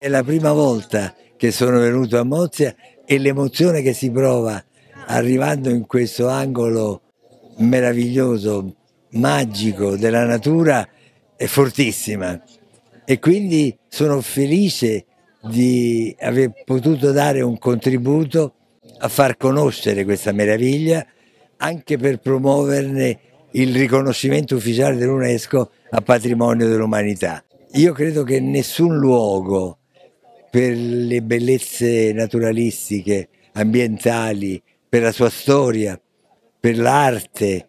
È la prima volta che sono venuto a Mozia e l'emozione che si prova arrivando in questo angolo meraviglioso, magico della natura è fortissima e quindi sono felice di aver potuto dare un contributo a far conoscere questa meraviglia anche per promuoverne il riconoscimento ufficiale dell'UNESCO a patrimonio dell'umanità. Io credo che nessun luogo per le bellezze naturalistiche, ambientali, per la sua storia, per l'arte.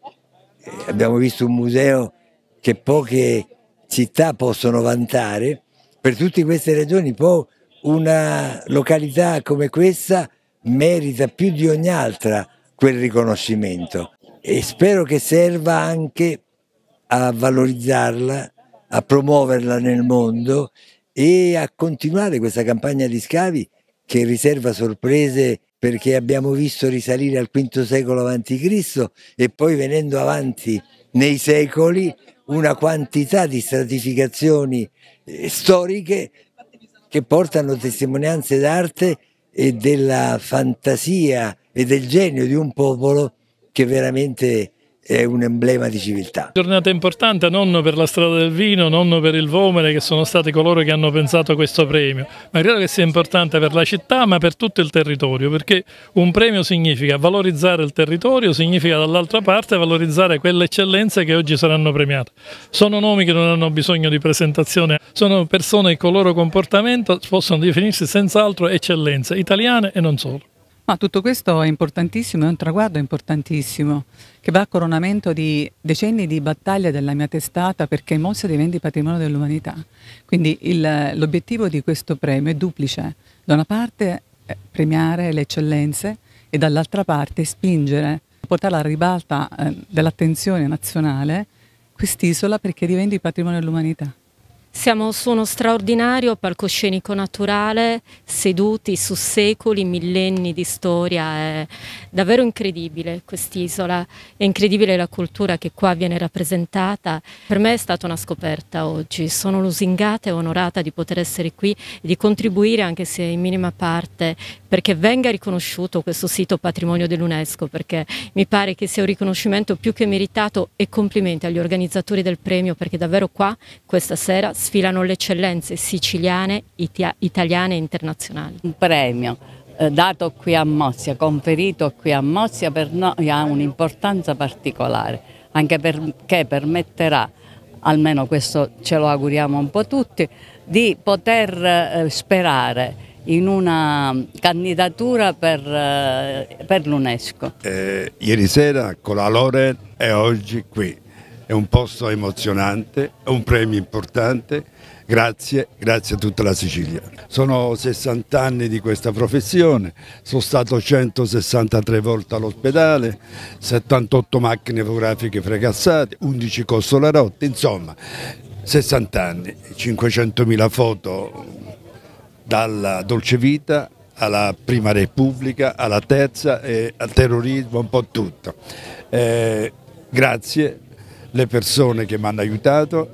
Abbiamo visto un museo che poche città possono vantare. Per tutte queste ragioni poi una località come questa merita più di ogni altra quel riconoscimento e spero che serva anche a valorizzarla, a promuoverla nel mondo e a continuare questa campagna di scavi che riserva sorprese perché abbiamo visto risalire al V secolo a.C. e poi venendo avanti nei secoli una quantità di stratificazioni eh, storiche che portano testimonianze d'arte e della fantasia e del genio di un popolo che veramente è un emblema di civiltà. Giornata importante non per la strada del vino, non per il Vomere che sono stati coloro che hanno pensato questo premio, ma credo che sia importante per la città ma per tutto il territorio perché un premio significa valorizzare il territorio, significa dall'altra parte valorizzare quelle eccellenze che oggi saranno premiate. Sono nomi che non hanno bisogno di presentazione, sono persone che con il loro comportamento possono definirsi senz'altro eccellenze italiane e non solo. Ma tutto questo è importantissimo, è un traguardo importantissimo che va a coronamento di decenni di battaglia della mia testata perché Mossia diventi patrimonio dell'umanità. Quindi l'obiettivo di questo premio è duplice. Da una parte eh, premiare le eccellenze e dall'altra parte spingere, portare alla ribalta eh, dell'attenzione nazionale quest'isola perché diventi patrimonio dell'umanità. Siamo su uno straordinario palcoscenico naturale, seduti su secoli, millenni di storia, è davvero incredibile quest'isola, è incredibile la cultura che qua viene rappresentata. Per me è stata una scoperta oggi, sono lusingata e onorata di poter essere qui e di contribuire anche se in minima parte perché venga riconosciuto questo sito patrimonio dell'UNESCO, perché mi pare che sia un riconoscimento più che meritato e complimenti agli organizzatori del premio, perché davvero qua questa sera sfilano le eccellenze siciliane, itia, italiane e internazionali. Un premio eh, dato qui a Mozia, conferito qui a Mozia, per noi ha un'importanza particolare, anche perché permetterà almeno questo ce lo auguriamo un po' tutti, di poter eh, sperare in una candidatura per, eh, per l'UNESCO. Eh, ieri sera con la Loren e oggi qui. È un posto emozionante, è un premio importante. Grazie, grazie a tutta la Sicilia. Sono 60 anni di questa professione, sono stato 163 volte all'ospedale, 78 macchine fotografiche fracassate, 11 costola rotte, insomma 60 anni, 500.000 foto dalla dolce vita alla prima repubblica, alla terza, e al terrorismo, un po' tutto. Eh, grazie alle persone che mi hanno aiutato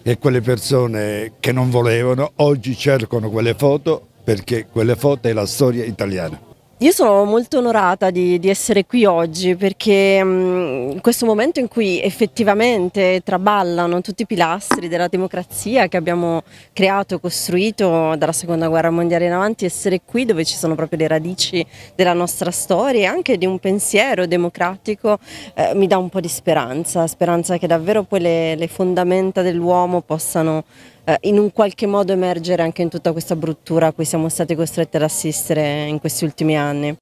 e quelle persone che non volevano, oggi cercano quelle foto perché quelle foto è la storia italiana. Io sono molto onorata di, di essere qui oggi perché mm, in questo momento in cui effettivamente traballano tutti i pilastri della democrazia che abbiamo creato e costruito dalla seconda guerra mondiale in avanti, essere qui dove ci sono proprio le radici della nostra storia e anche di un pensiero democratico eh, mi dà un po' di speranza, speranza che davvero poi le, le fondamenta dell'uomo possano eh, in un qualche modo emergere anche in tutta questa bruttura a cui siamo stati costretti ad assistere in questi ultimi anni.